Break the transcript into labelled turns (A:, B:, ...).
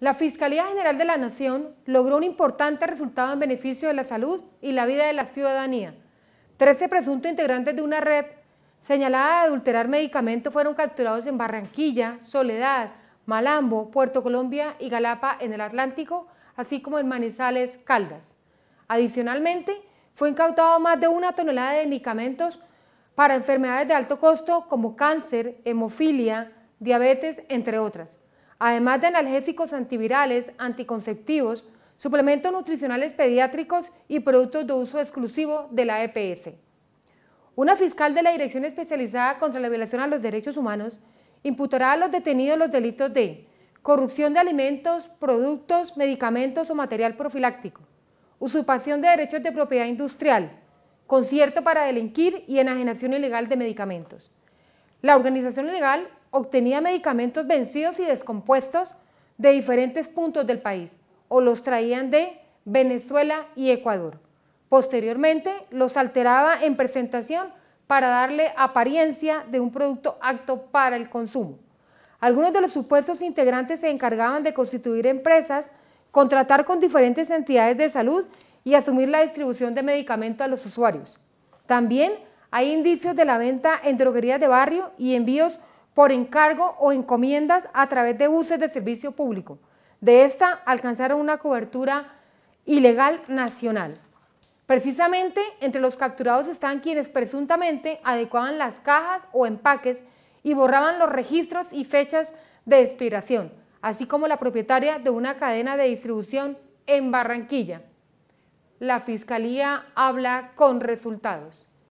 A: La Fiscalía General de la Nación logró un importante resultado en beneficio de la salud y la vida de la ciudadanía. Trece presuntos integrantes de una red señalada de adulterar medicamentos fueron capturados en Barranquilla, Soledad, Malambo, Puerto Colombia y Galapa en el Atlántico, así como en Manizales, Caldas. Adicionalmente, fue incautado más de una tonelada de medicamentos para enfermedades de alto costo como cáncer, hemofilia, diabetes, entre otras además de analgésicos antivirales, anticonceptivos, suplementos nutricionales pediátricos y productos de uso exclusivo de la EPS. Una fiscal de la Dirección Especializada contra la Violación a los Derechos Humanos imputará a los detenidos los delitos de corrupción de alimentos, productos, medicamentos o material profiláctico, usurpación de derechos de propiedad industrial, concierto para delinquir y enajenación ilegal de medicamentos. La organización legal obtenía medicamentos vencidos y descompuestos de diferentes puntos del país o los traían de Venezuela y Ecuador. Posteriormente los alteraba en presentación para darle apariencia de un producto apto para el consumo. Algunos de los supuestos integrantes se encargaban de constituir empresas, contratar con diferentes entidades de salud y asumir la distribución de medicamentos a los usuarios. También hay indicios de la venta en droguerías de barrio y envíos por encargo o encomiendas a través de buses de servicio público. De esta alcanzaron una cobertura ilegal nacional. Precisamente entre los capturados están quienes presuntamente adecuaban las cajas o empaques y borraban los registros y fechas de expiración, así como la propietaria de una cadena de distribución en Barranquilla. La Fiscalía habla con resultados.